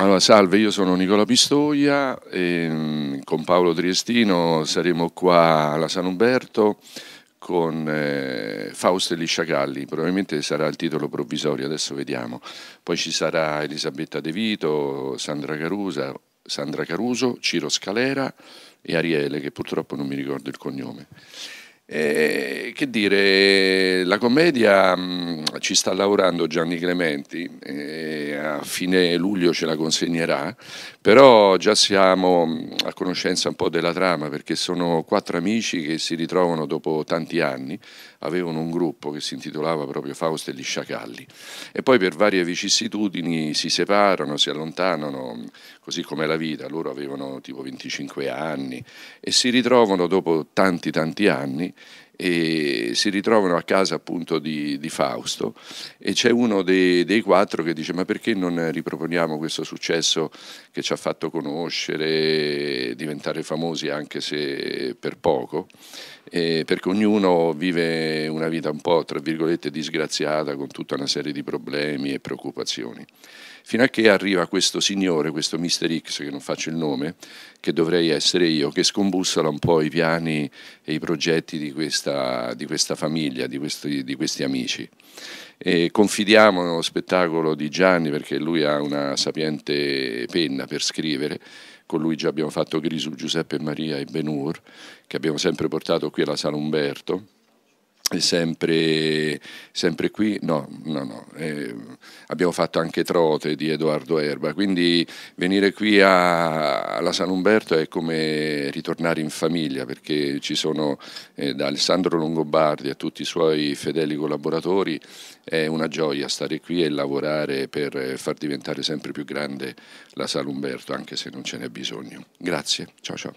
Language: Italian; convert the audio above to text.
Allora, salve, io sono Nicola Pistoia, e, ehm, con Paolo Triestino saremo qua alla San Umberto con eh, Fausto e gli probabilmente sarà il titolo provvisorio, adesso vediamo. Poi ci sarà Elisabetta De Vito, Sandra, Carusa, Sandra Caruso, Ciro Scalera e Ariele, che purtroppo non mi ricordo il cognome. Eh, che dire, la commedia mh, mm, ci sta lavorando Gianni Clementi, eh, a fine luglio ce la consegnerà, però già siamo mm, a conoscenza un po' della trama perché sono quattro amici che si ritrovano dopo tanti anni, avevano un gruppo che si intitolava proprio Fausto e gli sciacalli e poi per varie vicissitudini si separano, si allontanano, mm, così come la vita, loro avevano tipo 25 anni e si ritrovano dopo tanti tanti anni e si ritrovano a casa appunto di, di Fausto e c'è uno dei, dei, quattro che dice ma perché non riproponiamo questo successo che ci ha fatto conoscere, diventare famosi anche se per poco eh, perché ognuno vive una vita un po' tra virgolette disgraziata con tutta una serie di problemi e preoccupazioni. Fino a che arriva questo signore, questo Mister X, che non faccio il nome, che dovrei essere io, che scombussola un po' i piani e i progetti di questa, di questa famiglia, di questi, di questi amici. E confidiamo nello spettacolo di Gianni perché lui ha una sapiente penna per scrivere, con lui già abbiamo fatto Grisu, Giuseppe Maria e Benur, che abbiamo sempre portato qui qui alla Sala Umberto, sempre, sempre qui, no, no, no, eh, abbiamo fatto anche Trote di Edoardo Erba, quindi venire qui a, alla San Umberto è come ritornare in famiglia perché ci sono eh, da Alessandro Longobardi a tutti i suoi fedeli collaboratori, è una gioia stare qui e lavorare per far diventare sempre più grande la San Umberto anche se non ce n'è bisogno. Grazie, ciao ciao.